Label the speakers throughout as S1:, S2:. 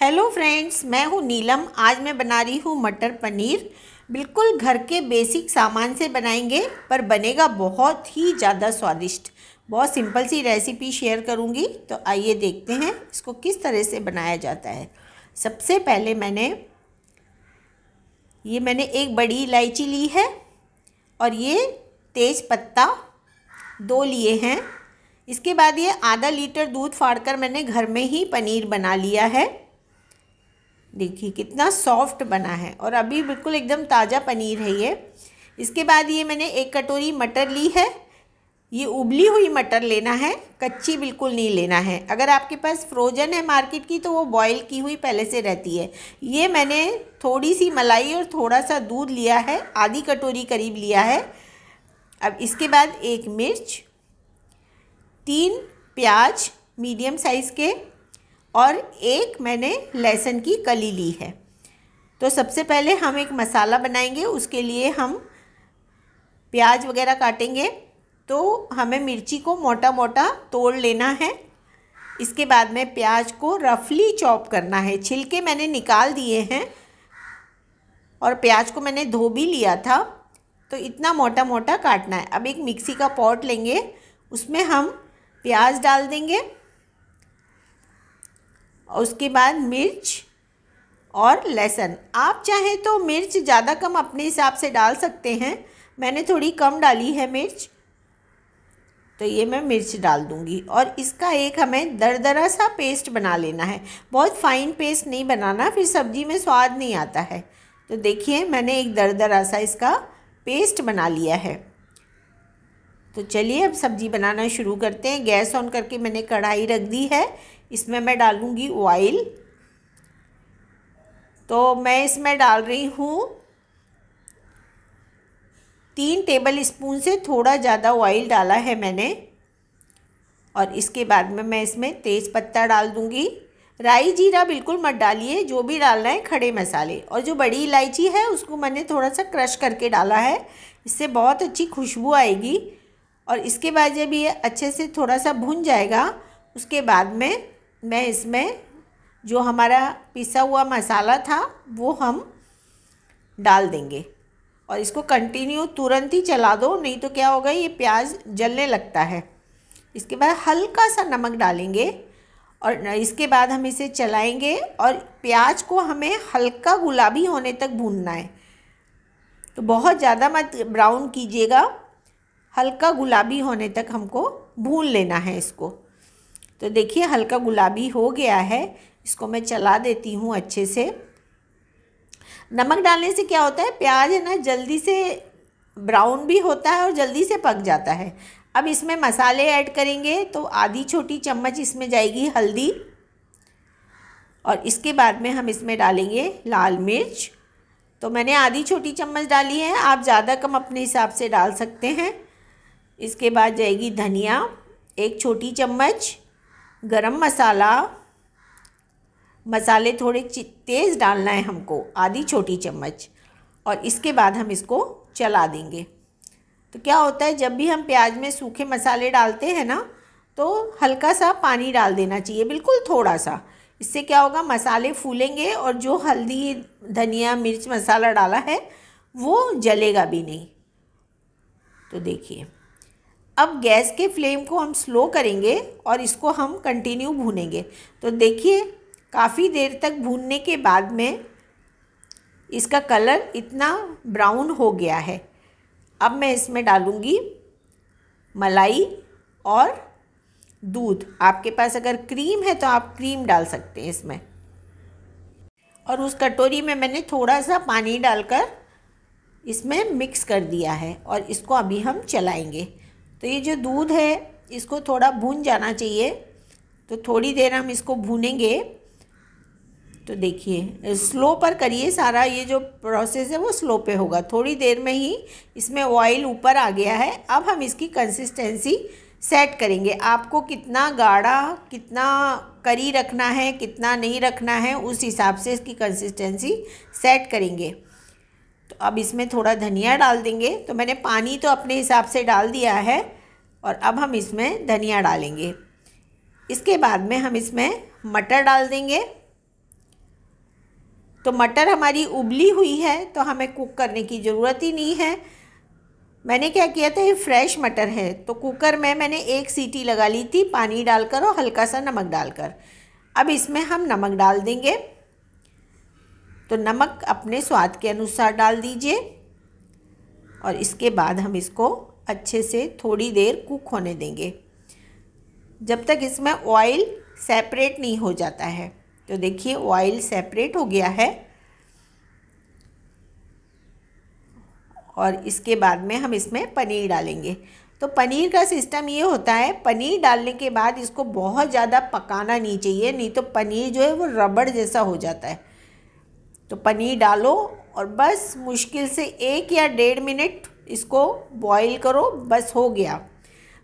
S1: hello friends मैं हूँ नीलम आज मैं बना रही हूँ मटर पनीर बिल्कुल घर के बेसिक सामान से बनाएंगे पर बनेगा बहुत ही ज़्यादा स्वादिष्ट बहुत सिंपल सी रेसिपी शेयर करूँगी तो आइए देखते हैं इसको किस तरह से बनाया जाता है सबसे पहले मैंने ये मैंने एक बड़ी इलायची ली है और ये तेज पत्ता दो लिए हैं इसके बाद ये आधा लीटर दूध फाड़कर मैंने घर में ही पनीर बना लिया है देखिए कितना सॉफ्ट बना है और अभी बिल्कुल एकदम ताज़ा पनीर है ये इसके बाद ये मैंने एक कटोरी मटर ली है ये उबली हुई मटर लेना है कच्ची बिल्कुल नहीं लेना है अगर आपके पास फ्रोजन है मार्केट की तो वो बॉईल की हुई पहले से रहती है ये मैंने थोड़ी सी मलाई और थोड़ा सा दूध लिया है आधी कटोरी करीब लिया है अब इसके बाद एक मिर्च तीन प्याज मीडियम साइज़ के और एक मैंने लहसुन की कली ली है तो सबसे पहले हम एक मसाला बनाएंगे उसके लिए हम प्याज वगैरह काटेंगे तो हमें मिर्ची को मोटा मोटा तोड़ लेना है इसके बाद में प्याज को रफली चॉप करना है छिलके मैंने निकाल दिए हैं और प्याज को मैंने धो भी लिया था तो इतना मोटा मोटा काटना है अब एक मिक्सी का पॉट लेंगे उसमें हम प्याज डाल देंगे और उसके बाद मिर्च और लहसुन आप चाहें तो मिर्च ज़्यादा कम अपने हिसाब से डाल सकते हैं मैंने थोड़ी कम डाली है मिर्च तो ये मैं मिर्च डाल दूँगी और इसका एक हमें दरदरा सा पेस्ट बना लेना है बहुत फाइन पेस्ट नहीं बनाना फिर सब्ज़ी में स्वाद नहीं आता है तो देखिए मैंने एक दरदरा सा इसका पेस्ट बना लिया है तो चलिए अब सब्ज़ी बनाना शुरू करते हैं गैस ऑन करके मैंने कढ़ाई रख दी है इसमें मैं डालूँगी ऑयल तो मैं इसमें डाल रही हूँ तीन टेबल स्पून से थोड़ा ज़्यादा ऑयल डाला है मैंने और इसके बाद में मैं इसमें तेज़ पत्ता डाल दूँगी राई जीरा बिल्कुल मत डालिए जो भी डालना है खड़े मसाले और जो बड़ी इलायची है उसको मैंने थोड़ा सा क्रश करके डाला है इससे बहुत अच्छी खुशबू आएगी और इसके बाद जब ये अच्छे से थोड़ा सा भुन जाएगा उसके बाद में मैं इसमें जो हमारा पिसा हुआ मसाला था वो हम डाल देंगे और इसको कंटिन्यू तुरंत ही चला दो नहीं तो क्या होगा ये प्याज जलने लगता है इसके बाद हल्का सा नमक डालेंगे और इसके बाद हम इसे चलाएंगे और प्याज को हमें हल्का गुलाबी होने तक भूनना है तो बहुत ज़्यादा मत ब्राउन कीजिएगा हल्का गुलाबी होने तक हमको भून लेना है इसको तो देखिए हल्का गुलाबी हो गया है इसको मैं चला देती हूँ अच्छे से नमक डालने से क्या होता है प्याज है ना जल्दी से ब्राउन भी होता है और जल्दी से पक जाता है अब इसमें मसाले ऐड करेंगे तो आधी छोटी चम्मच इसमें जाएगी हल्दी और इसके बाद में हम इसमें डालेंगे लाल मिर्च तो मैंने आधी छोटी चम्मच डाली है आप ज़्यादा कम अपने हिसाब से डाल सकते हैं इसके बाद जाएगी धनिया एक छोटी चम्मच गरम मसाला मसाले थोड़े तेज़ डालना है हमको आधी छोटी चम्मच और इसके बाद हम इसको चला देंगे तो क्या होता है जब भी हम प्याज में सूखे मसाले डालते हैं ना तो हल्का सा पानी डाल देना चाहिए बिल्कुल थोड़ा सा इससे क्या होगा मसाले फूलेंगे और जो हल्दी धनिया मिर्च मसाला डाला है वो जलेगा भी नहीं तो देखिए अब गैस के फ्लेम को हम स्लो करेंगे और इसको हम कंटिन्यू भूनेंगे तो देखिए काफ़ी देर तक भूनने के बाद में इसका कलर इतना ब्राउन हो गया है अब मैं इसमें डालूँगी मलाई और दूध आपके पास अगर क्रीम है तो आप क्रीम डाल सकते हैं इसमें और उस कटोरी में मैंने थोड़ा सा पानी डालकर इसमें मिक्स कर दिया है और इसको अभी हम चलाएंगे तो ये जो दूध है इसको थोड़ा भून जाना चाहिए तो थोड़ी देर हम इसको भूनेंगे तो देखिए स्लो पर करिए सारा ये जो प्रोसेस है वो स्लो पे होगा थोड़ी देर में ही इसमें ऑयल ऊपर आ गया है अब हम इसकी कंसिस्टेंसी सेट करेंगे आपको कितना गाढ़ा कितना करी रखना है कितना नहीं रखना है उस हिसाब से इसकी कंसिस्टेंसी सेट करेंगे तो अब इसमें थोड़ा धनिया डाल देंगे तो मैंने पानी तो अपने हिसाब से डाल दिया है और अब हम इसमें धनिया डालेंगे इसके बाद में हम इसमें मटर डाल देंगे तो मटर हमारी उबली हुई है तो हमें कुक करने की ज़रूरत ही नहीं है मैंने क्या किया था ये फ्रेश मटर है तो कुकर में मैंने एक सीटी लगा ली थी पानी डालकर और हल्का सा नमक डालकर अब इसमें हम नमक डाल देंगे तो नमक अपने स्वाद के अनुसार डाल दीजिए और इसके बाद हम इसको अच्छे से थोड़ी देर कुक होने देंगे जब तक इसमें ऑयल सेपरेट नहीं हो जाता है तो देखिए ऑयल सेपरेट हो गया है और इसके बाद में हम इसमें पनीर डालेंगे तो पनीर का सिस्टम ये होता है पनीर डालने के बाद इसको बहुत ज़्यादा पकाना नहीं चाहिए नहीं तो पनीर जो है वो रबड़ जैसा हो जाता है तो पनीर डालो और बस मुश्किल से एक या डेढ़ मिनट इसको बॉईल करो बस हो गया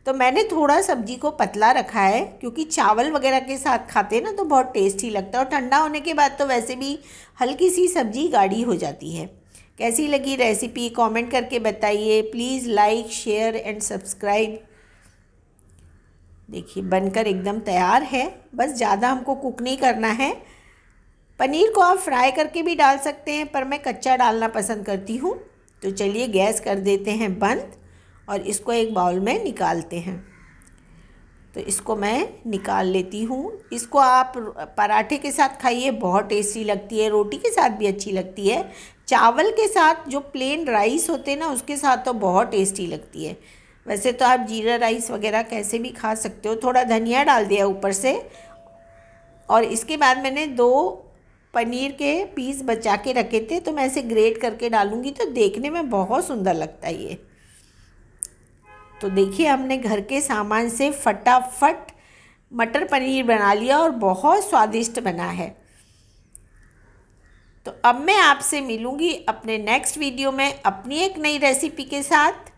S1: तो मैंने थोड़ा सब्जी को पतला रखा है क्योंकि चावल वगैरह के साथ खाते हैं ना तो बहुत टेस्टी लगता है और ठंडा होने के बाद तो वैसे भी हल्की सी सब्जी गाढ़ी हो जाती है कैसी लगी रेसिपी कमेंट करके बताइए please like share and subscribe देखिए बनकर एकदम तैयार है बस ज़्यादा हमको कुक नहीं करना है पनीर को आप फ्राई करके भी डाल सकते हैं पर मैं कच्चा डालना पसंद करती हूँ तो चलिए गैस कर देते हैं बंद और इसको एक बाउल में निकालते हैं तो इसको मैं निकाल लेती हूँ इसको आप पराठे के साथ खाइए बहुत टेस्टी लगती है रोटी के साथ भी अच्छी लगती है चावल के साथ जो प्लेन राइस होते हैं ना उसके साथ तो बहुत टेस्टी लगती है वैसे तो आप जीरा राइस वगैरह कैसे भी खा सकते हो थोड़ा धनिया डाल दिया ऊपर से और इसके बाद मैंने दो पनीर के पीस बचा के रखे थे तो मैं ऐसे ग्रेट करके डालूँगी तो देखने में बहुत सुंदर लगता है ये तो देखिए हमने घर के सामान से फटाफट मटर पनीर बना लिया और बहुत स्वादिष्ट बना है तो अब मैं आपसे मिलूँगी अपने नेक्स्ट वीडियो में अपनी एक नई रेसिपी के साथ